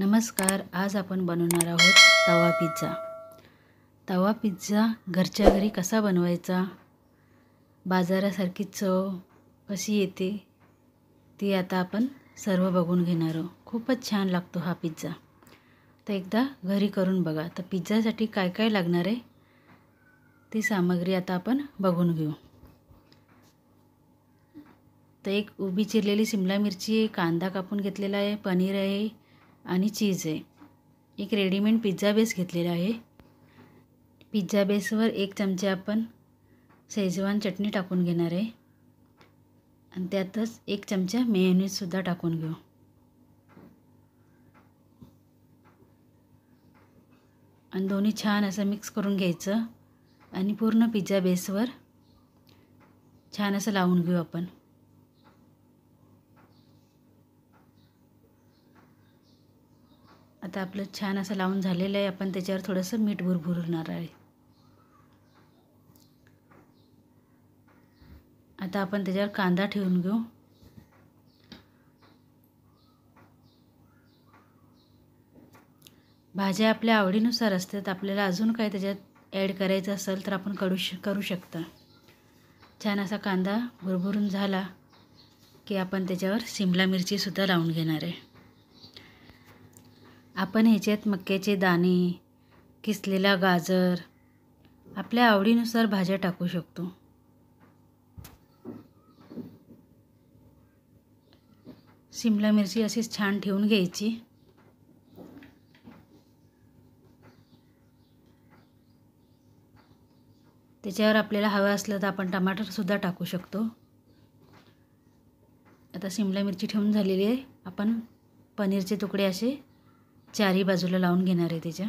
नमस्कार आज आपण बनवणार आहोत तवा पिझ्झा तवा पिझ्झा घरच्या घरी कसा बनवायचा बाजारासारखी चव कशी येते ती आता आपण सर्व बघून घेणार आहोत खूपच छान लागतो हा पिझ्झा तर एकदा घरी करून बघा तर पिझ्झासाठी काय काय लागणार आहे ती सामग्री आता आपण बघून घेऊ तर एक उभी चिरलेली शिमला मिरची कांदा कापून घेतलेला आहे पनीर आहे आणि चीज आहे एक रेडीमेड पिझ्झा बेस घेतलेला आहे पिझ्झा बेसवर एक चमचे आपण सेजवान चटणी टाकून घेणार आहे आणि त्यातच एक चमचा मेयोनीजसुद्धा टाकून घेऊ आणि दोन्ही छान असं मिक्स करून घ्यायचं आणि पूर्ण पिझ्झा बेसवर छान असं लावून घेऊ आपण आता आपलं छान असं लावून झालेलं आहे आपण त्याच्यावर थोडंसं मीठ भुरभुरणार आहे आता आपण त्याच्यावर कांदा ठेवून घेऊ भाज्या आपल्या आवडीनुसार असतात आपल्याला अजून काही त्याच्यात ॲड करायचं असेल तर आपण करू श करू शकता छान असा कांदा भुरभुरून झाला की आपण त्याच्यावर शिमला मिरचीसुद्धा लावून घेणार आहे आपण ह्याच्यात मक्याचे दाणे किसलेला गाजर आपल्या आवडीनुसार भाज्या टाकू शकतो शिमला मिरची अशीच छान ठेवून घ्यायची त्याच्यावर आपल्याला हवं असलं तर आपण टमाटरसुद्धा टाकू शकतो आता शिमला मिरची ठेवून झालेली आहे आपण पनीरचे तुकडे असे चारी बाजूला लावून घेणार आहे त्याच्या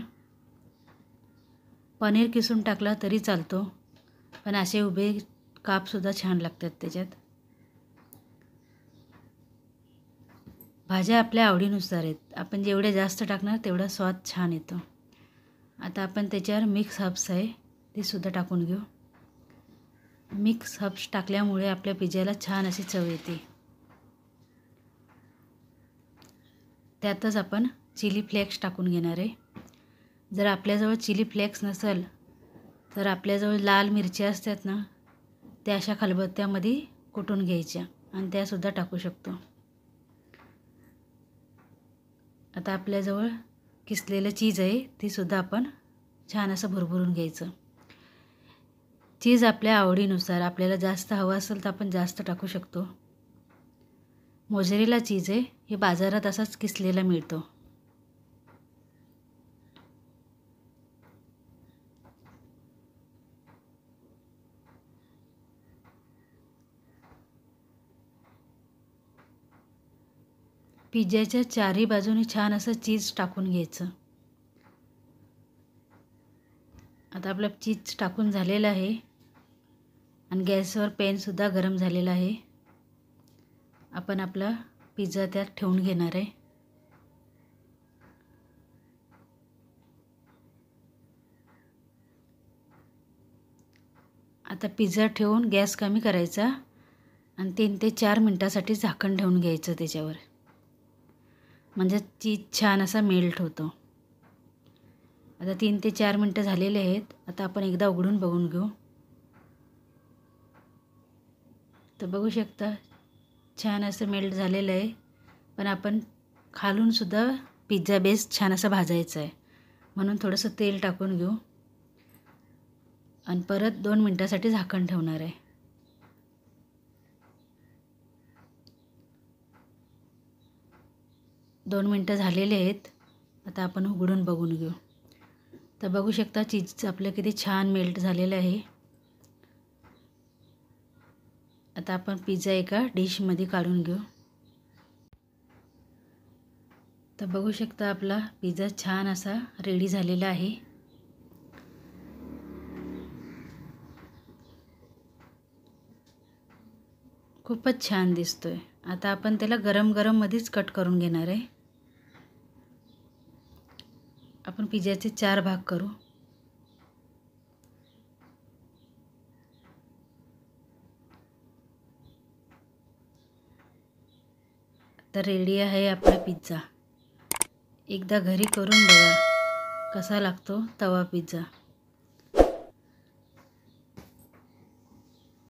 पनीर किसून टाकला तरी चालतो पण असे उभे कापसुद्धा छान लागतात त्याच्यात भाज्या आपल्या आवडीनुसार आहेत आपण जेवढे जास्त टाकणार तेवढा स्वाद छान येतो आता आपण त्याच्यावर मिक्स हब्स आहे ते सुद्धा टाकून घेऊ मिक्स हब्स टाकल्यामुळे आपल्या पिज्याला छान अशी चव येते त्यातच आपण चिली फ्लेक्स टाकून घेणार आहे जर आपल्याजवळ चिली फ्लेक्स नसेल तर आपल्याजवळ लाल मिरच्या असतात ना त्या अशा खलबत्त्यामध्ये कुटून घ्यायच्या आणि त्यासुद्धा टाकू शकतो आता आपल्याजवळ किसलेलं चीज आहे तीसुद्धा आपण छान असं भरभरून घ्यायचं चीज आपल्या आवडीनुसार आपल्याला जास्त हवं असेल तर आपण जास्त टाकू शकतो मोजरेला चीज आहे हे बाजारात असाच किसलेला मिळतो पिझ्झाच्या चारही बाजूने छान असं चीज टाकून घ्यायचं आता आपलं चीज टाकून झालेलं आहे आणि गॅसवर पेनसुद्धा गरम झालेला आहे आपण आपला पिझ्झा त्यात ठेवून घेणार आहे आता पिझ्झा ठेवून गॅस कमी करायचा आणि तीन ते चार मिनटासाठी झाकण ठेवून घ्यायचं त्याच्यावर म्हणजे चीज छान असा मेल्ट होतो आता तीन ते चार मिनटं झालेले आहेत आता आपण एकदा उघडून बघून घेऊ तर बघू शकता छान असं मेल्ट झालेलं आहे पण आपण खालूनसुद्धा पिझ्झा बेस छान असा भाजायचा आहे म्हणून थोडंसं तेल टाकून घेऊ आणि परत दोन मिनटासाठी झाकण ठेवणार आहे दोन मिनटं झालेले आहेत आता आपण उघडून बघून घेऊ तर बघू शकता चीज आपलं किती छान मेल्ट झालेलं आहे आता आपण पिझ्झा एका डिशमध्ये काढून घेऊ तर बघू शकता आपला पिझ्झा छान असा रेडी झालेला आहे खूपच छान दिसतोय आता आपण त्याला गरम गरममध्येच कट करून घेणार आहे पिझ्झाचे चार भाग करू तर रेडी आहे आपला पिझ्झा एकदा घरी करून बघा कसा लागतो तवा पिझ्झा